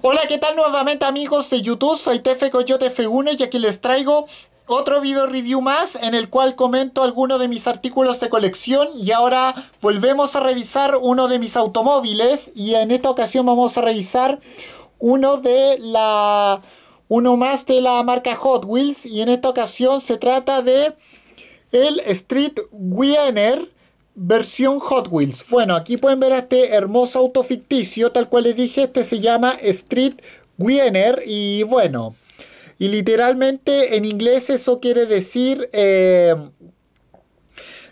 Hola, ¿qué tal nuevamente amigos de YouTube? Soy Tefe Coyote F1 y aquí les traigo otro video review más en el cual comento algunos de mis artículos de colección y ahora volvemos a revisar uno de mis automóviles y en esta ocasión vamos a revisar uno de la... uno más de la marca Hot Wheels y en esta ocasión se trata de el Street Wiener versión Hot Wheels. Bueno, aquí pueden ver a este hermoso auto ficticio, tal cual les dije, este se llama Street Wiener y bueno, y literalmente en inglés eso quiere decir... Eh,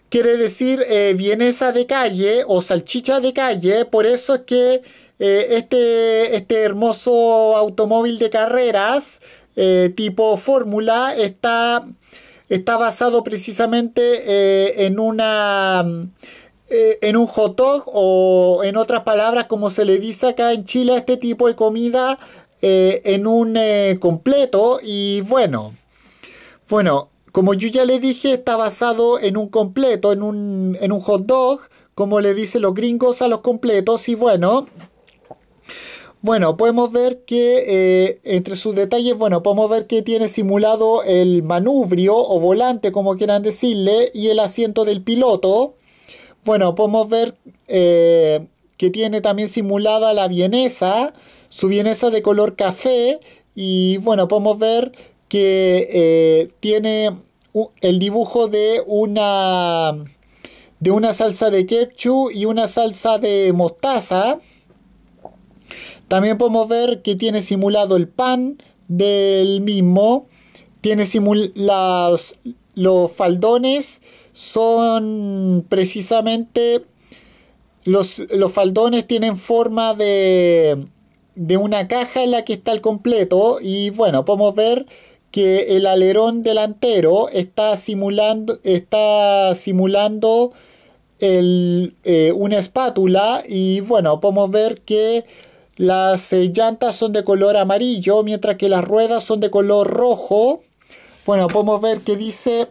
quiere decir eh, vienesa de calle o salchicha de calle, por eso es que eh, este, este hermoso automóvil de carreras tipo fórmula está está basado precisamente eh, en una eh, en un hot dog o en otras palabras como se le dice acá en Chile a este tipo de comida eh, en un completo y bueno bueno como yo ya le dije está basado en un completo en un, en un hot dog como le dicen los gringos a los completos y bueno bueno, podemos ver que eh, entre sus detalles, bueno, podemos ver que tiene simulado el manubrio o volante, como quieran decirle, y el asiento del piloto. Bueno, podemos ver eh, que tiene también simulada la vienesa, su vienesa de color café, y bueno, podemos ver que eh, tiene el dibujo de una, de una salsa de ketchup y una salsa de mostaza. También podemos ver que tiene simulado el pan del mismo. Tiene simulados los faldones. Son precisamente los, los faldones tienen forma de, de una caja en la que está el completo. Y bueno, podemos ver que el alerón delantero está simulando, está simulando el, eh, una espátula y bueno, podemos ver que las eh, llantas son de color amarillo, mientras que las ruedas son de color rojo. Bueno, podemos ver que dice,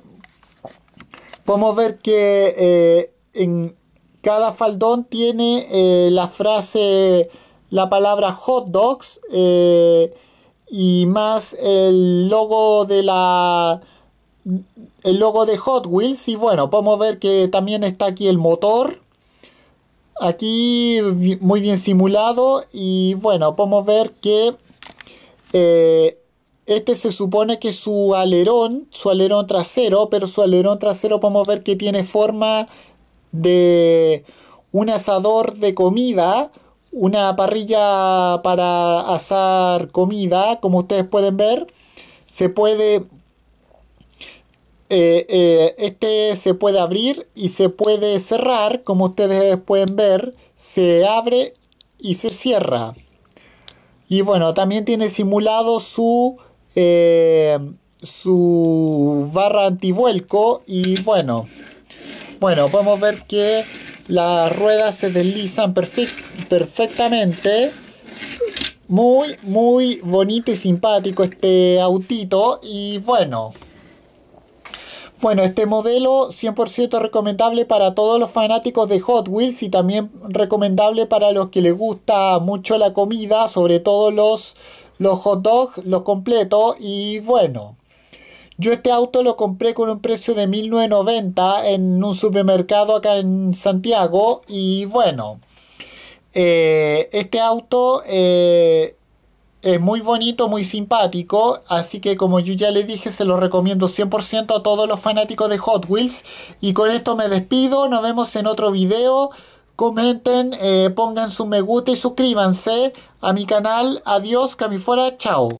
podemos ver que eh, en cada faldón tiene eh, la frase, la palabra hot dogs y más el logo de la el logo de Hot Wheels y bueno, podemos ver que también está aquí el motor Aquí muy bien simulado y bueno, podemos ver que eh, este se supone que su alerón, su alerón trasero, pero su alerón trasero podemos ver que tiene forma de un asador de comida, una parrilla para asar comida, como ustedes pueden ver. Se puede eh, eh, este se puede abrir y se puede cerrar, como ustedes pueden ver, se abre y se cierra. Y bueno, también tiene simulado su, eh, su barra antivuelco y bueno, bueno, podemos ver que las ruedas se deslizan perfectamente. Muy, muy bonito y simpático este autito y bueno. Bueno, este modelo 100% recomendable para todos los fanáticos de Hot Wheels y también recomendable para los que les gusta mucho la comida, sobre todo los, los hot dogs, los completos. Y bueno, yo este auto lo compré con un precio de 1990 en un supermercado acá en Santiago. Y bueno, eh, este auto... Eh, es muy bonito, muy simpático, así que como yo ya le dije, se lo recomiendo 100% a todos los fanáticos de Hot Wheels. Y con esto me despido, nos vemos en otro video. Comenten, eh, pongan su me gusta y suscríbanse a mi canal. Adiós, fuera chao.